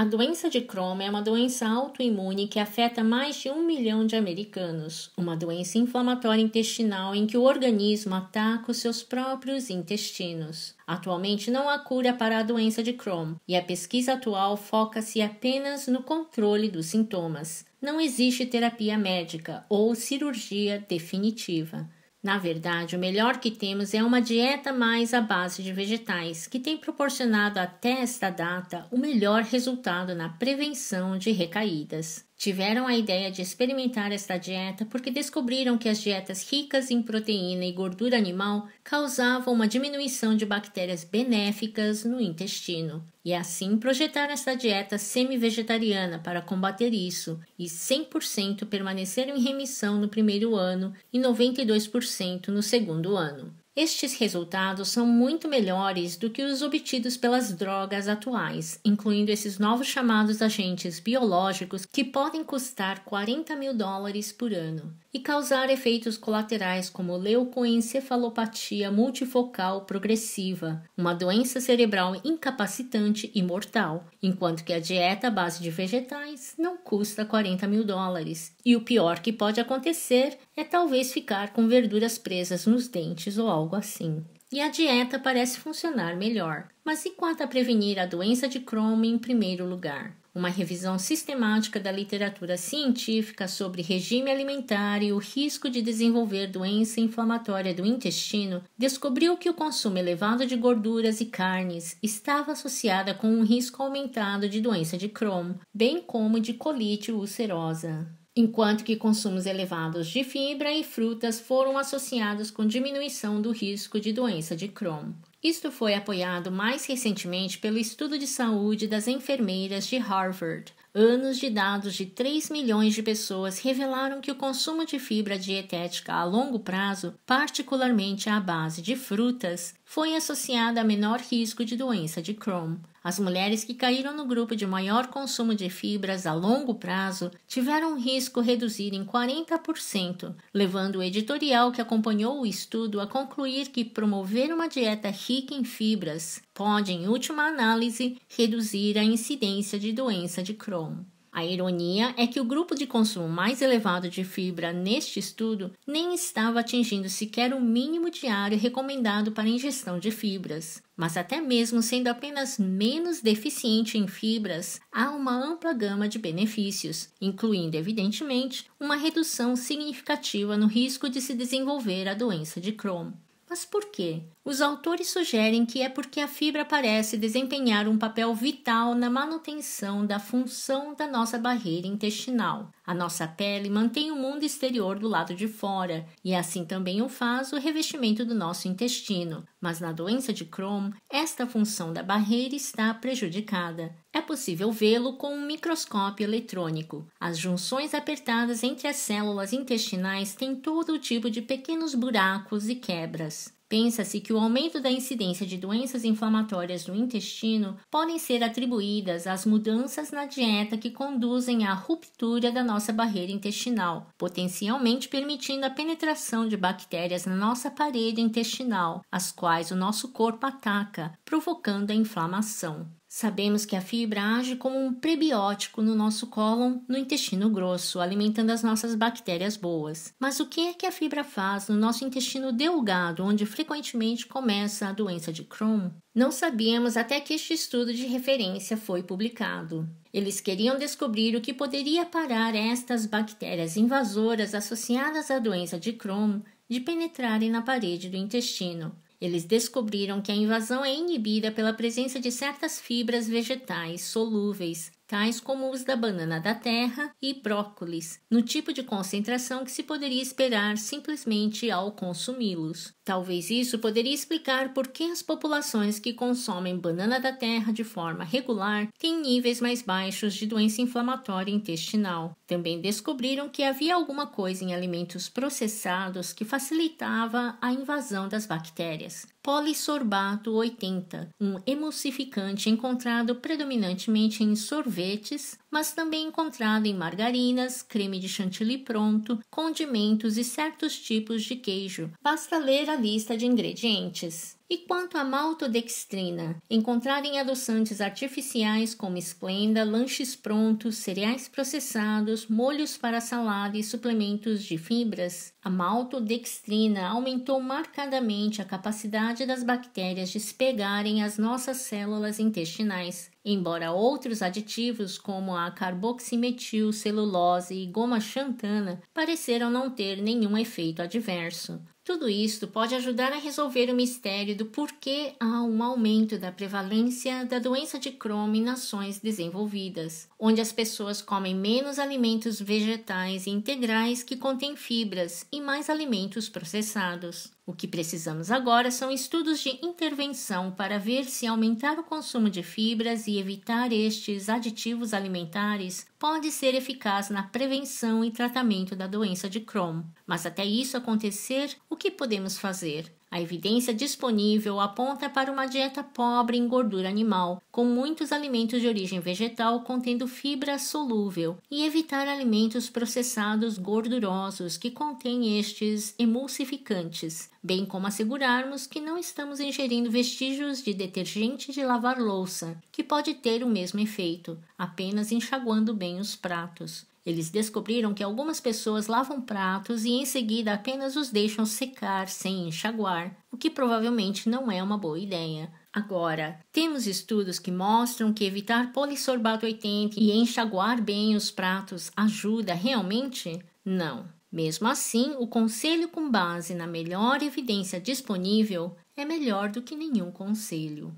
A doença de Crohn é uma doença autoimune que afeta mais de um milhão de americanos, uma doença inflamatória intestinal em que o organismo ataca os seus próprios intestinos. Atualmente não há cura para a doença de Crohn e a pesquisa atual foca-se apenas no controle dos sintomas. Não existe terapia médica ou cirurgia definitiva. Na verdade, o melhor que temos é uma dieta mais à base de vegetais, que tem proporcionado até esta data o melhor resultado na prevenção de recaídas. Tiveram a ideia de experimentar esta dieta porque descobriram que as dietas ricas em proteína e gordura animal causavam uma diminuição de bactérias benéficas no intestino. E assim projetaram esta dieta semi-vegetariana para combater isso, e 100% permaneceram em remissão no primeiro ano e 92% no segundo ano. Estes resultados são muito melhores do que os obtidos pelas drogas atuais, incluindo esses novos chamados agentes biológicos que podem custar 40 mil dólares por ano e causar efeitos colaterais como leucoencefalopatia multifocal progressiva, uma doença cerebral incapacitante e mortal, enquanto que a dieta à base de vegetais não custa 40 mil dólares e o pior que pode acontecer é talvez ficar com verduras presas nos dentes ou algo assim. E a dieta parece funcionar melhor. Mas e quanto a prevenir a doença de Crohn em primeiro lugar? Uma revisão sistemática da literatura científica sobre regime alimentar e o risco de desenvolver doença inflamatória do intestino descobriu que o consumo elevado de gorduras e carnes estava associada com um risco aumentado de doença de Crohn, bem como de colite ulcerosa enquanto que consumos elevados de fibra e frutas foram associados com diminuição do risco de doença de Crohn. Isto foi apoiado mais recentemente pelo estudo de saúde das enfermeiras de Harvard. Anos de dados de 3 milhões de pessoas revelaram que o consumo de fibra dietética a longo prazo, particularmente à base de frutas, foi associado a menor risco de doença de Crohn. As mulheres que caíram no grupo de maior consumo de fibras a longo prazo tiveram um risco reduzido em 40%, levando o editorial que acompanhou o estudo a concluir que promover uma dieta rica em fibras pode, em última análise, reduzir a incidência de doença de Crohn. A ironia é que o grupo de consumo mais elevado de fibra neste estudo nem estava atingindo sequer o mínimo diário recomendado para ingestão de fibras. Mas, até mesmo sendo apenas menos deficiente em fibras, há uma ampla gama de benefícios, incluindo, evidentemente, uma redução significativa no risco de se desenvolver a doença de Crohn. Mas por quê? Os autores sugerem que é porque a fibra parece desempenhar um papel vital na manutenção da função da nossa barreira intestinal. A nossa pele mantém o mundo exterior do lado de fora, e assim também o faz o revestimento do nosso intestino. Mas na doença de Crohn, esta função da barreira está prejudicada. É possível vê-lo com um microscópio eletrônico. As junções apertadas entre as células intestinais têm todo tipo de pequenos buracos e quebras. Pensa-se que o aumento da incidência de doenças inflamatórias no intestino podem ser atribuídas às mudanças na dieta que conduzem à ruptura da nossa barreira intestinal, potencialmente permitindo a penetração de bactérias na nossa parede intestinal, as quais o nosso corpo ataca, provocando a inflamação. Sabemos que a fibra age como um prebiótico no nosso cólon, no intestino grosso, alimentando as nossas bactérias boas. Mas o que é que a fibra faz no nosso intestino delgado, onde frequentemente começa a doença de Crohn? Não sabíamos até que este estudo de referência foi publicado. Eles queriam descobrir o que poderia parar estas bactérias invasoras associadas à doença de Crohn de penetrarem na parede do intestino. Eles descobriram que a invasão é inibida pela presença de certas fibras vegetais solúveis, tais como os da banana da terra e brócolis, no tipo de concentração que se poderia esperar simplesmente ao consumi-los. Talvez isso poderia explicar por que as populações que consomem banana da terra de forma regular têm níveis mais baixos de doença inflamatória intestinal. Também descobriram que havia alguma coisa em alimentos processados que facilitava a invasão das bactérias. Polisorbato 80, um emulsificante encontrado predominantemente em sorvetes, mas também encontrado em margarinas, creme de chantilly pronto, condimentos e certos tipos de queijo. Basta ler a lista de ingredientes. E quanto à maltodextrina, encontrada em adoçantes artificiais como esplenda, lanches prontos, cereais processados, molhos para salada e suplementos de fibras, a maltodextrina aumentou marcadamente a capacidade das bactérias de se pegarem às nossas células intestinais, embora outros aditivos como a carboximetil celulose e goma xantana pareceram não ter nenhum efeito adverso. Tudo isto pode ajudar a resolver o mistério do porquê há um aumento da prevalência da doença de Crohn em nações desenvolvidas, onde as pessoas comem menos alimentos vegetais e integrais que contêm fibras e mais alimentos processados. O que precisamos agora são estudos de intervenção para ver se aumentar o consumo de fibras e evitar estes aditivos alimentares pode ser eficaz na prevenção e tratamento da doença de Crohn. Mas até isso acontecer, o que podemos fazer? A evidência disponível aponta para uma dieta pobre em gordura animal, com muitos alimentos de origem vegetal contendo fibra solúvel, e evitar alimentos processados gordurosos que contêm estes emulsificantes, bem como assegurarmos que não estamos ingerindo vestígios de detergente de lavar louça, que pode ter o mesmo efeito, apenas enxaguando bem os pratos. Eles descobriram que algumas pessoas lavam pratos e em seguida apenas os deixam secar sem enxaguar, o que provavelmente não é uma boa ideia. Agora, temos estudos que mostram que evitar polissorbato 80 e enxaguar bem os pratos ajuda realmente? Não. Mesmo assim, o conselho com base na melhor evidência disponível é melhor do que nenhum conselho.